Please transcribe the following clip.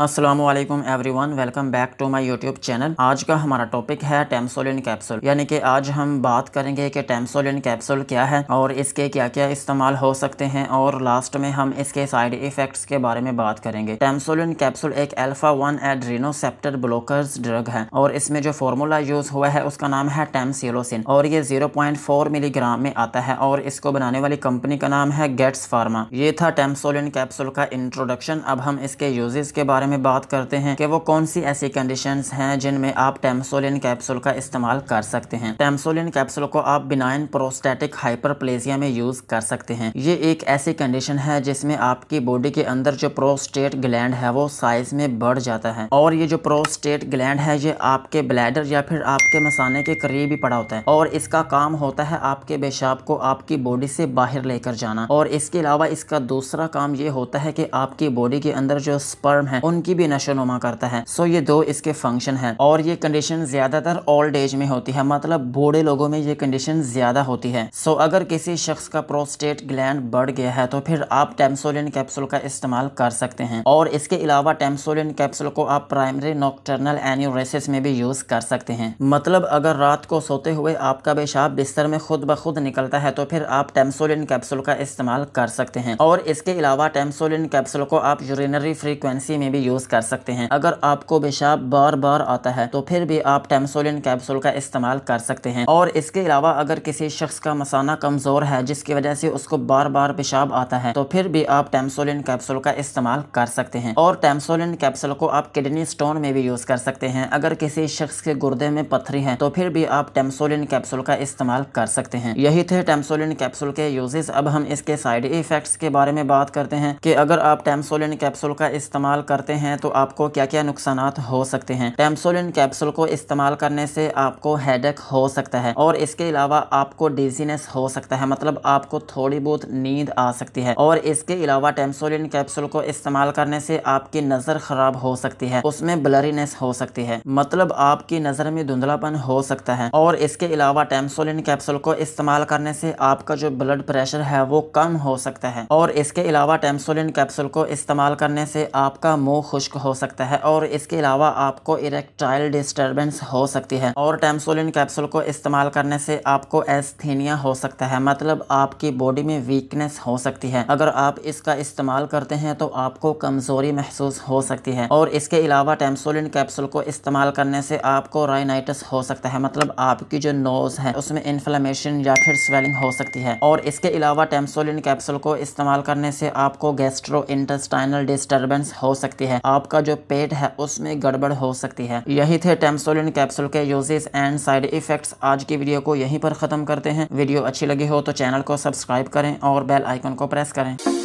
Aslam everyone welcome back to my YouTube channel आज का हमारा टॉपिक है टेम्सोलिन कैप्सूल यानी कि आज हम बात करेंगे कि टेम्सोलिन कैप्सूल क्या है और इसके क्या क्या इस्तेमाल हो सकते हैं और लास्ट में हम इसके साइड इफ़ेक्ट्स के बारे में बात करेंगे टेम्सोलिन कैप्सूल एक alpha one adrenoceptor blockers drug है और इसमें जो फार्मूला यूज़ हुआ है उसका नाम है टेम्सिलोसिन और ये जीरो पॉइंट फोर मिलीग्राम में आता है और इसको बनाने वाली कंपनी का नाम है गेट्स फार्मा ये था टेम्सोलिन कैप्सूल का इंट्रोडक्शन अब हम इसके यूजेज के बारे में बात करते हैं कि वो कौन सी ऐसी कंडीशन हैं जिनमें आप टेम्सोलिन कैप्सूल का इस्तेमाल कर सकते हैं टेम्सोलिन कैप्सूल को आप बिनाइन प्रोस्टेटिक हाइपर में यूज कर सकते हैं ये एक ऐसी कंडीशन है जिसमें आपकी बॉडी के अंदर जो प्रोस्टेट ग्लैंड है वो साइज में बढ़ जाता है और ये जो प्रोस्टेट ग्लैंड है ये आपके ब्लैडर या फिर आपके मसाने के करीब ही पड़ा होता है और इसका काम होता है आपके पेशाब को आपकी बॉडी से बाहर लेकर जाना और इसके अलावा इसका दूसरा काम ये होता है कि आपकी बॉडी के अंदर जो स्पर्म है उन उनकी भी नशोनुमा करता है सो ये दो इसके फंक्शन है और ये कंडीशन ज्यादातर ओल्ड एज में होती है मतलब बूढ़े लोगों में ये कंडीशन ज्यादा होती है सो अगर किसी शख्स का प्रोस्टेट ग्लैंड बढ़ गया है तो फिर आप टेम्सोलिन कैप्सूल का इस्तेमाल कर सकते हैं और इसके अलावा टेम्सोलिन कैप्सूल को आप प्राइमरी नॉक्टर्नल एन्यूरेसिस में भी यूज कर सकते हैं मतलब अगर रात को सोते हुए आपका पेशाब बिस्तर में खुद ब खुद निकलता है तो फिर आप टेम्सोलिन कैप्सूल का इस्तेमाल कर सकते हैं और इसके अलावा टेम्सोलिन कैप्सूल को आप यूरिनरी फ्रीक्वेंसी में भी यूज़ कर सकते हैं अगर आपको पेशाब बार बार आता है तो फिर भी आप टेमसोलिन कैप्सूल का इस्तेमाल कर सकते हैं और इसके अलावा अगर किसी शख्स का मसाना कमज़ोर है जिसकी वजह से उसको बार बार पेशाब आता है तो फिर भी आप टेमसोलिन कैप्सूल का इस्तेमाल कर सकते हैं और टेमसोलिन कैप्सूल को आप किडनी स्टोन में भी यूज़ कर सकते हैं अगर किसी शख्स के गुर्दे में पथरी है तो फिर भी आप टेमसोलिन कैप्सूल का इस्तेमाल कर सकते हैं यही थे टेमसोलिन कैप्सूल के यूजेस अब हम इसके साइड इफेक्ट्स के बारे में बात करते हैं कि अगर आप टेमसोलिन कैप्सूल का इस्तेमाल करते हैं तो आपको क्या क्या नुकसान हो सकते हैं टेम्सोलिन कैप्सूल को इस्तेमाल करने से आपको हेडेक हो सकता है और इसके अलावा आपको डिजीनेस हो सकता है मतलब आपको थोड़ी बहुत नींद आ सकती है और इसके अलावा टेम्सोलिन कैप्सूल को इस्तेमाल करने से आपकी नज़र खराब हो सकती है उसमें ब्लरीनेस हो सकती है मतलब आपकी नज़र में धुंधलापन हो सकता है और इसके अलावा टेम्सोलिन कैप्सूल को इस्तेमाल करने से आपका जो ब्लड प्रेशर है वो कम हो सकता है और इसके अलावा टेम्सोलिन कैप्सूल को इस्तेमाल करने से आपका मुंह समूह खुश्क हो सकता है और इसके अलावा आपको इरेक्टाइल डिस्टर्बेंस हो सकती है और टेम्सोलिन कैप्सूल को इस्तेमाल करने से आपको एस्थीनिया हो सकता है मतलब आपकी बॉडी में वीकनेस हो सकती है अगर आप इसका इस्तेमाल करते हैं तो आपको कमजोरी महसूस हो सकती है और इसके अलावा टेम्सोलिन कैप्सूल को इस्तेमाल करने से आपको राइनाइटिस हो सकता है मतलब आपकी जो नोज है उसमें इन्फ्लेमेशन या फिर स्वेलिंग हो सकती है और इसके अलावा टेम्सोलिन कैप्सूल को इस्तेमाल करने से आपको गैस्ट्रो इंटेस्टाइनल डिस्टर्बेंस हो सकती है है आपका जो पेट है उसमें गड़बड़ हो सकती है यही थे टेम्सोलिन कैप्सूल के यूजेस एंड साइड इफेक्ट्स आज की वीडियो को यहीं पर खत्म करते हैं वीडियो अच्छी लगी हो तो चैनल को सब्सक्राइब करें और बेल आइकन को प्रेस करें